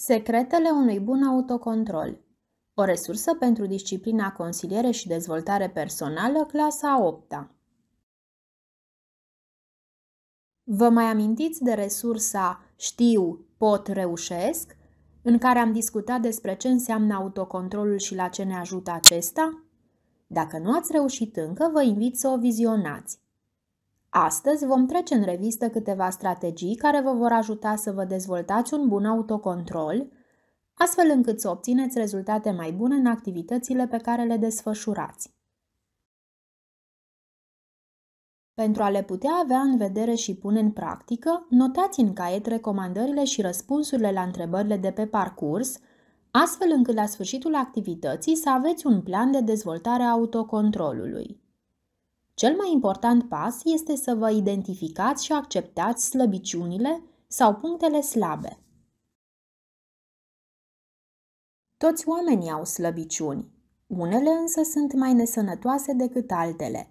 Secretele unui bun autocontrol O resursă pentru disciplina consiliere și dezvoltare personală, clasa 8 -a. Vă mai amintiți de resursa Știu, pot, reușesc, în care am discutat despre ce înseamnă autocontrolul și la ce ne ajută acesta? Dacă nu ați reușit încă, vă invit să o vizionați. Astăzi vom trece în revistă câteva strategii care vă vor ajuta să vă dezvoltați un bun autocontrol, astfel încât să obțineți rezultate mai bune în activitățile pe care le desfășurați. Pentru a le putea avea în vedere și pune în practică, notați în caiet recomandările și răspunsurile la întrebările de pe parcurs, astfel încât la sfârșitul activității să aveți un plan de dezvoltare a autocontrolului. Cel mai important pas este să vă identificați și acceptați slăbiciunile sau punctele slabe. Toți oamenii au slăbiciuni, unele însă sunt mai nesănătoase decât altele.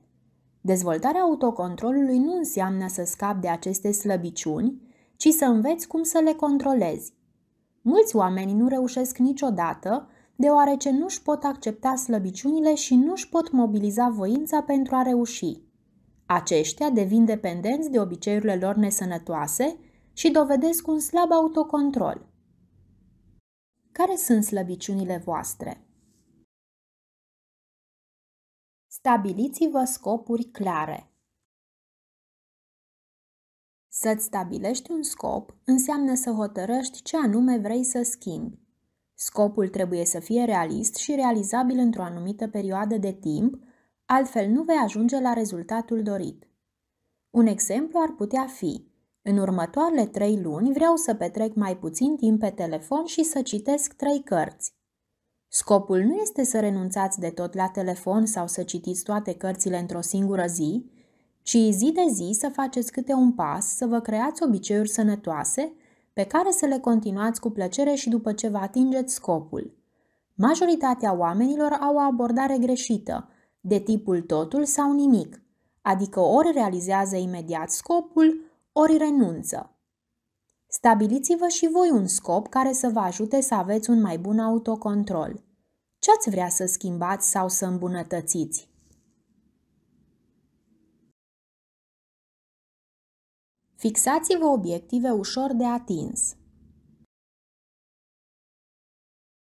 Dezvoltarea autocontrolului nu înseamnă să scapi de aceste slăbiciuni, ci să înveți cum să le controlezi. Mulți oameni nu reușesc niciodată deoarece nu își pot accepta slăbiciunile și nu își pot mobiliza voința pentru a reuși. Aceștia devin dependenți de obiceiurile lor nesănătoase și dovedesc un slab autocontrol. Care sunt slăbiciunile voastre? Stabiliți-vă scopuri clare. Să-ți stabilești un scop înseamnă să hotărăști ce anume vrei să schimbi. Scopul trebuie să fie realist și realizabil într-o anumită perioadă de timp, altfel nu vei ajunge la rezultatul dorit. Un exemplu ar putea fi: în următoarele trei luni vreau să petrec mai puțin timp pe telefon și să citesc trei cărți. Scopul nu este să renunțați de tot la telefon sau să citiți toate cărțile într-o singură zi, ci zi de zi să faceți câte un pas, să vă creați obiceiuri sănătoase pe care să le continuați cu plăcere și după ce vă atingeți scopul. Majoritatea oamenilor au o abordare greșită, de tipul totul sau nimic, adică ori realizează imediat scopul, ori renunță. Stabiliți-vă și voi un scop care să vă ajute să aveți un mai bun autocontrol. Ce ați vrea să schimbați sau să îmbunătățiți? Fixați-vă obiective ușor de atins.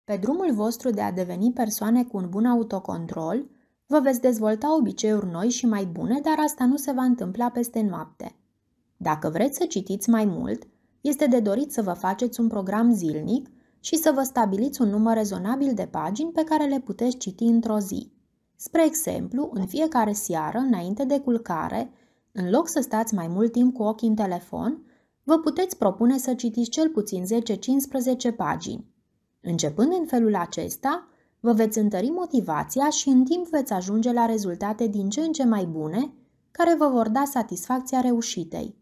Pe drumul vostru de a deveni persoane cu un bun autocontrol, vă veți dezvolta obiceiuri noi și mai bune, dar asta nu se va întâmpla peste noapte. Dacă vreți să citiți mai mult, este de dorit să vă faceți un program zilnic și să vă stabiliți un număr rezonabil de pagini pe care le puteți citi într-o zi. Spre exemplu, în fiecare seară, înainte de culcare, în loc să stați mai mult timp cu ochii în telefon, vă puteți propune să citiți cel puțin 10-15 pagini. Începând în felul acesta, vă veți întări motivația și în timp veți ajunge la rezultate din ce în ce mai bune, care vă vor da satisfacția reușitei.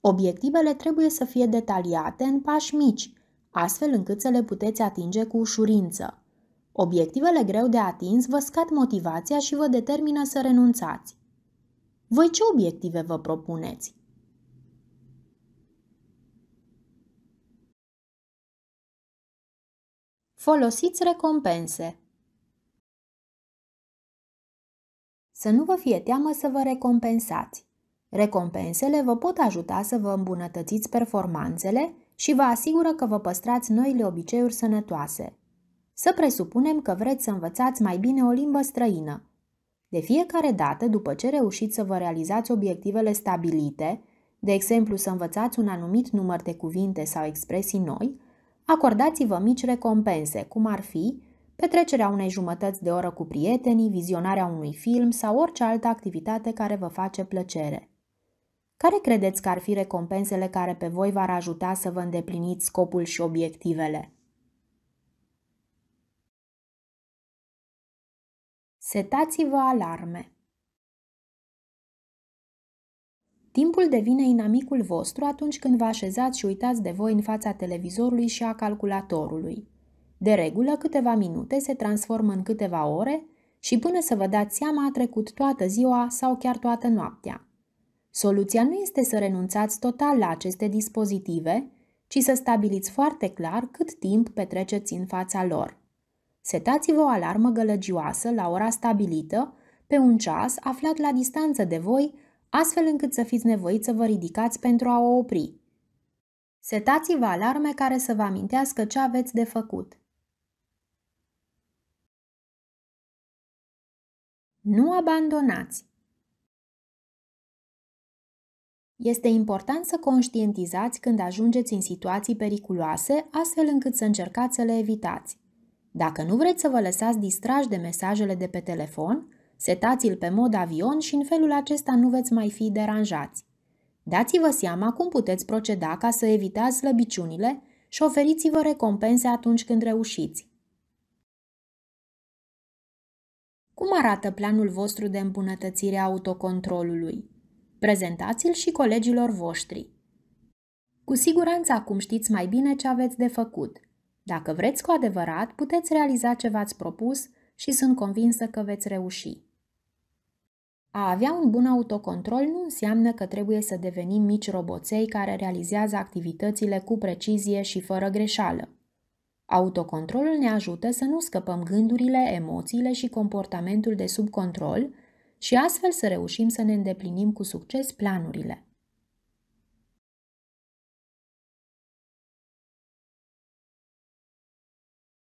Obiectivele trebuie să fie detaliate în pași mici, astfel încât să le puteți atinge cu ușurință. Obiectivele greu de atins vă scad motivația și vă determină să renunțați. Voi ce obiective vă propuneți? Folosiți recompense. Să nu vă fie teamă să vă recompensați. Recompensele vă pot ajuta să vă îmbunătățiți performanțele și vă asigură că vă păstrați noile obiceiuri sănătoase. Să presupunem că vreți să învățați mai bine o limbă străină. De fiecare dată, după ce reușiți să vă realizați obiectivele stabilite, de exemplu să învățați un anumit număr de cuvinte sau expresii noi, acordați-vă mici recompense, cum ar fi petrecerea unei jumătăți de oră cu prietenii, vizionarea unui film sau orice altă activitate care vă face plăcere. Care credeți că ar fi recompensele care pe voi v-ar ajuta să vă îndepliniți scopul și obiectivele? Setați-vă alarme. Timpul devine inamicul vostru atunci când vă așezați și uitați de voi în fața televizorului și a calculatorului. De regulă, câteva minute se transformă în câteva ore și până să vă dați seama a trecut toată ziua sau chiar toată noaptea. Soluția nu este să renunțați total la aceste dispozitive, ci să stabiliți foarte clar cât timp petreceți în fața lor. Setați-vă o alarmă gălăgioasă la ora stabilită, pe un ceas aflat la distanță de voi, astfel încât să fiți nevoiți să vă ridicați pentru a o opri. Setați-vă alarme care să vă amintească ce aveți de făcut. Nu abandonați! Este important să conștientizați când ajungeți în situații periculoase, astfel încât să încercați să le evitați. Dacă nu vreți să vă lăsați distrași de mesajele de pe telefon, setați-l pe mod avion și în felul acesta nu veți mai fi deranjați. Dați-vă seama cum puteți proceda ca să evitați slăbiciunile și oferiți-vă recompense atunci când reușiți. Cum arată planul vostru de îmbunătățire a autocontrolului? Prezentați-l și colegilor voștri. Cu siguranță acum știți mai bine ce aveți de făcut – dacă vreți cu adevărat, puteți realiza ce v-ați propus și sunt convinsă că veți reuși. A avea un bun autocontrol nu înseamnă că trebuie să devenim mici roboței care realizează activitățile cu precizie și fără greșeală. Autocontrolul ne ajută să nu scăpăm gândurile, emoțiile și comportamentul de sub control și astfel să reușim să ne îndeplinim cu succes planurile.